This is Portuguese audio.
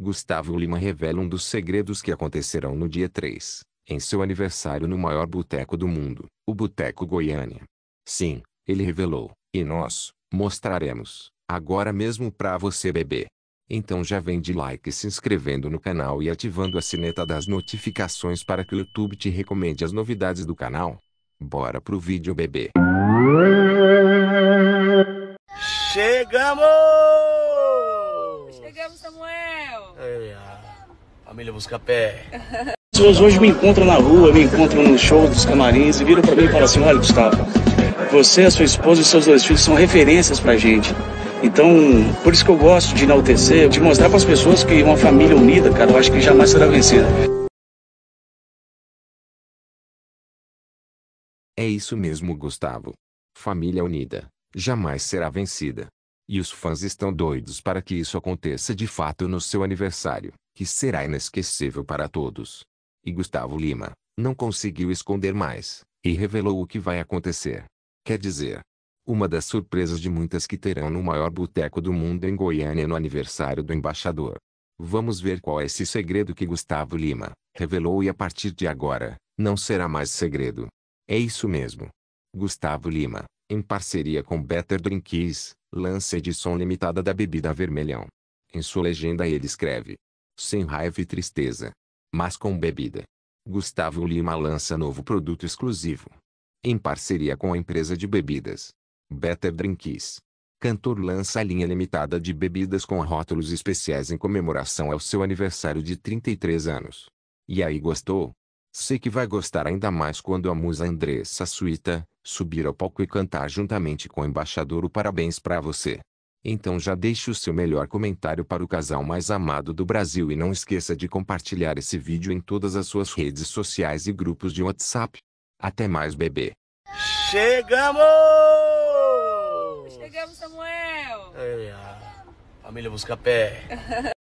Gustavo Lima revela um dos segredos que acontecerão no dia 3, em seu aniversário no maior boteco do mundo, o Boteco Goiânia. Sim, ele revelou, e nós, mostraremos, agora mesmo para você beber. Então já vem de like se inscrevendo no canal e ativando a sineta das notificações para que o YouTube te recomende as novidades do canal. Bora pro vídeo bebê. Chegamos! Samuel! Ei, família Buscapé. As pessoas hoje me encontram na rua, me encontram no show dos camarins e viram para mim e falam assim, olha Gustavo, você, a sua esposa e seus dois filhos são referências pra gente. Então, por isso que eu gosto de enaltecer, de mostrar para as pessoas que uma família unida, cara, eu acho que jamais será vencida. É isso mesmo, Gustavo. Família unida jamais será vencida. E os fãs estão doidos para que isso aconteça de fato no seu aniversário, que será inesquecível para todos. E Gustavo Lima não conseguiu esconder mais e revelou o que vai acontecer. Quer dizer, uma das surpresas de muitas que terão no maior boteco do mundo em Goiânia no aniversário do embaixador. Vamos ver qual é esse segredo que Gustavo Lima revelou e a partir de agora, não será mais segredo. É isso mesmo. Gustavo Lima em parceria com Better Drinks, lança edição limitada da bebida vermelhão. Em sua legenda ele escreve: Sem raiva e tristeza, mas com bebida. Gustavo Lima lança novo produto exclusivo. Em parceria com a empresa de bebidas Better Drinks. Cantor lança a linha limitada de bebidas com rótulos especiais em comemoração ao seu aniversário de 33 anos. E aí gostou? Sei que vai gostar ainda mais quando a musa Andressa Suíta subir ao palco e cantar juntamente com o embaixador o parabéns para você. Então já deixe o seu melhor comentário para o casal mais amado do Brasil e não esqueça de compartilhar esse vídeo em todas as suas redes sociais e grupos de WhatsApp. Até mais, bebê. Chegamos! Chegamos, Samuel! É, Ai, família Buscapé.